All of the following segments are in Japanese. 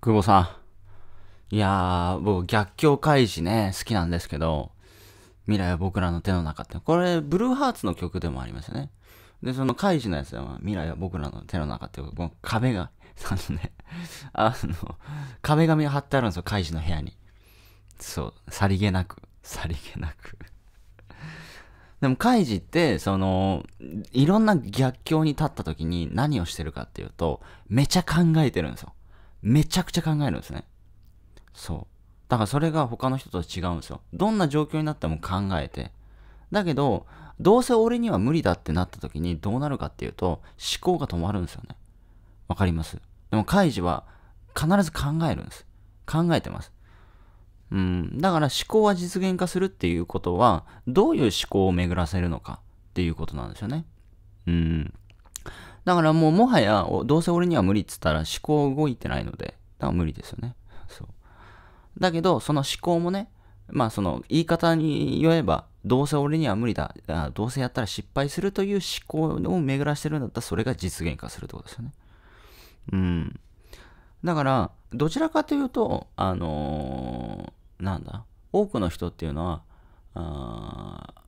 久保さん。いやー、僕、逆境開示ね、好きなんですけど、未来は僕らの手の中って、これ、ブルーハーツの曲でもありますよね。で、その開示のやつは、未来は僕らの手の中っていう、この壁が、あのね、あの、壁紙が貼ってあるんですよ、開示の部屋に。そう、さりげなく、さりげなくでも、開示って、その、いろんな逆境に立った時に何をしてるかっていうと、めちゃ考えてるんですよ。めちゃくちゃ考えるんですね。そう。だからそれが他の人と違うんですよ。どんな状況になっても考えて。だけど、どうせ俺には無理だってなった時にどうなるかっていうと、思考が止まるんですよね。わかりますでも、カイジは必ず考えるんです。考えてます。うん。だから思考は実現化するっていうことは、どういう思考を巡らせるのかっていうことなんですよね。うん。だからもうもはや、どうせ俺には無理っつったら思考動いてないので、だから無理ですよね。そう。だけど、その思考もね、まあその言い方によれば、どうせ俺には無理だ、あどうせやったら失敗するという思考を巡らしてるんだったら、それが実現化するってことですよね。うん。だから、どちらかというと、あのー、なんだ、多くの人っていうのは、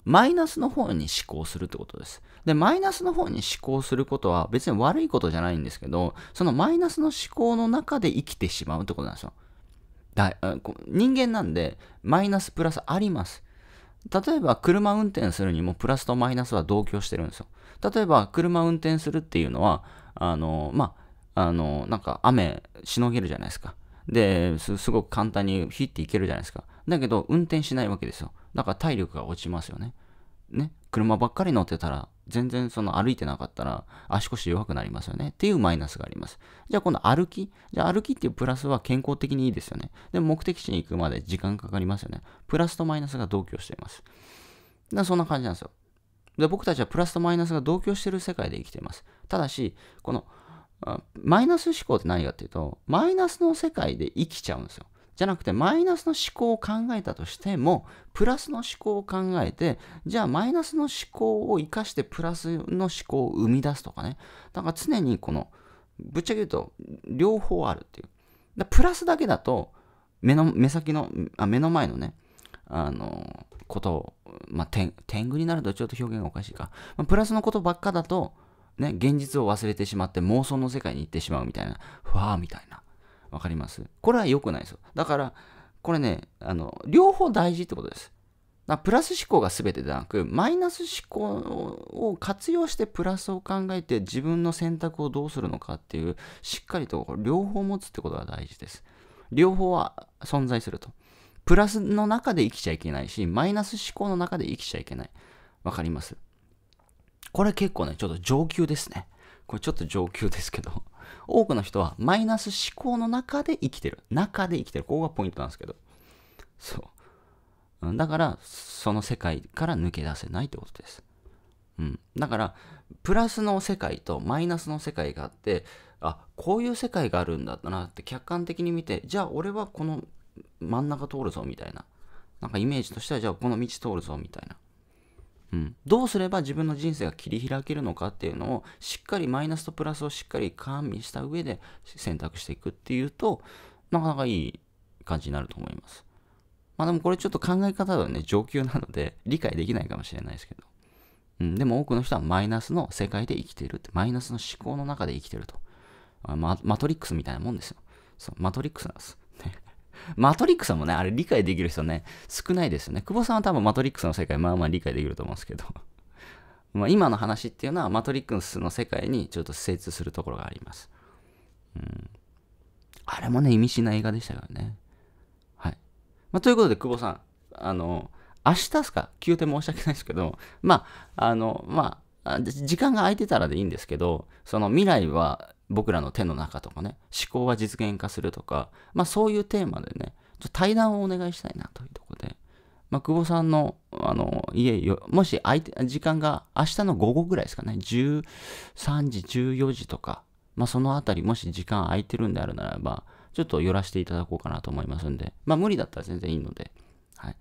マイナスの方に思考するってことです。で、マイナスの方に思考することは別に悪いことじゃないんですけど、そのマイナスの思考の中で生きてしまうってことなんですよ。だ人間なんで、マイナスプラスあります。例えば、車運転するにもプラスとマイナスは同居してるんですよ。例えば、車運転するっていうのは、あの、まあ、あの、なんか雨しのげるじゃないですか。で、すごく簡単にヒッていけるじゃないですか。だけど、運転しないわけですよ。だから体力が落ちますよね。ね。車ばっかり乗ってたら、全然その歩いてなかったら足腰弱くなりますよねっていうマイナスがあります。じゃあ今度歩き。じゃあ歩きっていうプラスは健康的にいいですよね。でも目的地に行くまで時間かかりますよね。プラスとマイナスが同居しています。だそんな感じなんですよ。で僕たちはプラスとマイナスが同居してる世界で生きています。ただし、このマイナス思考って何かっていうと、マイナスの世界で生きちゃうんですよ。じゃなくて、マイナスの思考を考えたとしても、プラスの思考を考えて、じゃあマイナスの思考を生かしてプラスの思考を生み出すとかね。だから常にこの、ぶっちゃけ言うと、両方あるっていう。だプラスだけだと、目の、目先の、あ目の前のね、あの、ことを、まあ、天狗になるとちょっと表現がおかしいか。まあ、プラスのことばっかだと、ね、現実を忘れてしまって妄想の世界に行ってしまうみたいな、ふわーみたいな。わかりますこれは良くないですよ。だから、これね、あの、両方大事ってことです。プラス思考が全てでなく、マイナス思考を活用してプラスを考えて自分の選択をどうするのかっていう、しっかりと両方持つってことが大事です。両方は存在すると。プラスの中で生きちゃいけないし、マイナス思考の中で生きちゃいけない。わかりますこれ結構ね、ちょっと上級ですね。これちょっと上級ですけど多くの人はマイナス思考の中で生きてる。中で生きてる。ここがポイントなんですけど。そう。だから、その世界から抜け出せないってことです。うん。だから、プラスの世界とマイナスの世界があって、あ、こういう世界があるんだったなって客観的に見て、じゃあ俺はこの真ん中通るぞみたいな。なんかイメージとしては、じゃあこの道通るぞみたいな。、どうすれば自分の人生が切り開けるのかっていうのをしっかりマイナスとプラスをしっかり加味した上で選択していくっていうとなかなかいい感じになると思います。まあでもこれちょっと考え方がね上級なので理解できないかもしれないですけど、うん、でも多くの人はマイナスの世界で生きているってマイナスの思考の中で生きてると、マトリックスみたいなもんですよそうマトリックスなんです、ねマトリックスもね、あれ理解できる人ね、少ないですよね。久保さんは多分マトリックスの世界、まあまあ理解できると思うんですけど。まあ今の話っていうのは、マトリックスの世界にちょっと精通するところがあります。うん。あれもね、意味しない映画でしたからね。はい。まあ、ということで、久保さん、あの、明日ですか急遽申し訳ないですけど、まあ、あの、まあ、時間が空いてたらでいいんですけど、その未来は僕らの手の中とかね、思考は実現化するとか、まあそういうテーマでね、ちょ対談をお願いしたいなというところで、まあ、久保さんの、あの、家よ、もし空いて、時間が明日の午後ぐらいですかね、13時、14時とか、まあそのあたり、もし時間空いてるんであるならば、ちょっと寄らせていただこうかなと思いますんで、まあ無理だったら全然いいので、はい。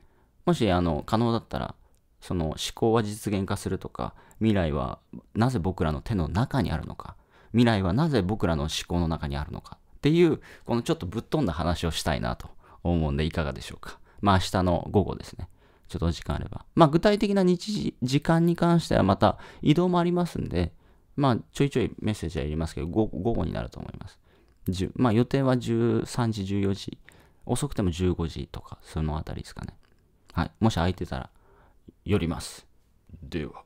もし、あの、可能だったら、その思考は実現化するとか未来はなぜ僕らの手の中にあるのか未来はなぜ僕らの思考の中にあるのかっていうこのちょっとぶっ飛んだ話をしたいなと思うんでいかがでしょうかまあ明日の午後ですねちょっと時間あればまあ具体的な日時時間に関してはまた移動もありますんでまあちょいちょいメッセージは入りますけど午後になると思いますまあ予定は13時14時遅くても15時とかそのあたりですかねはいもし空いてたら寄ります。では。